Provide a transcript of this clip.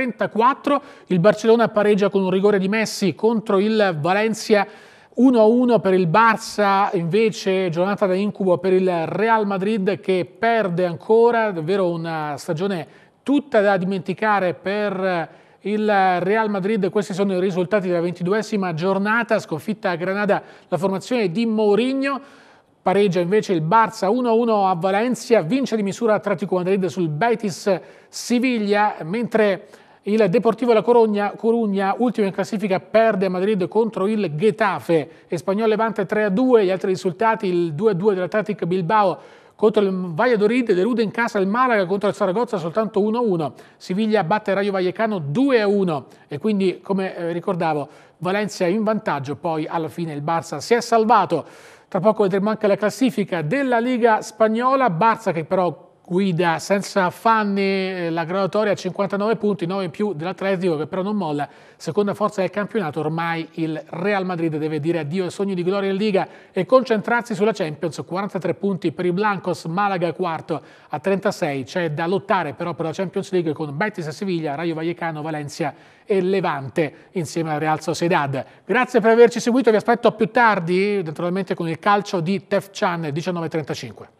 34, il Barcellona pareggia con un rigore di Messi contro il Valencia 1-1 per il Barça, invece giornata da incubo per il Real Madrid che perde ancora, davvero una stagione tutta da dimenticare per il Real Madrid. Questi sono i risultati della 22esima giornata, sconfitta a Granada la formazione di Mourinho. Pareggia invece il Barça 1-1 a Valencia, vince di misura Atletico Madrid sul Betis Siviglia, mentre il Deportivo La Corugna, Corugna, ultimo in classifica, perde a Madrid contro il Getafe. Espagnol Levante 3-2, gli altri risultati, il 2-2 dell'Atletic Bilbao contro il Valladolid, delude in casa il Malaga contro il Saragozza soltanto 1-1, Siviglia batte Rayo Vallecano 2-1 e quindi come eh, ricordavo Valencia in vantaggio, poi alla fine il Barça si è salvato. Tra poco vedremo anche la classifica della Liga Spagnola, Barça che però guida senza affanni eh, la graduatoria a 59 punti, 9 in più dell'Atletico che però non molla, seconda forza del campionato, ormai il Real Madrid deve dire addio ai sogni di gloria in Liga e concentrarsi sulla Champions, 43 punti per i Blancos, Malaga quarto a 36, c'è da lottare però per la Champions League con Betis e Siviglia, Rayo Vallecano, Valencia e Levante insieme al Real Sociedad. Grazie per averci seguito, vi aspetto più tardi naturalmente con il calcio di Tef Chan 19.35.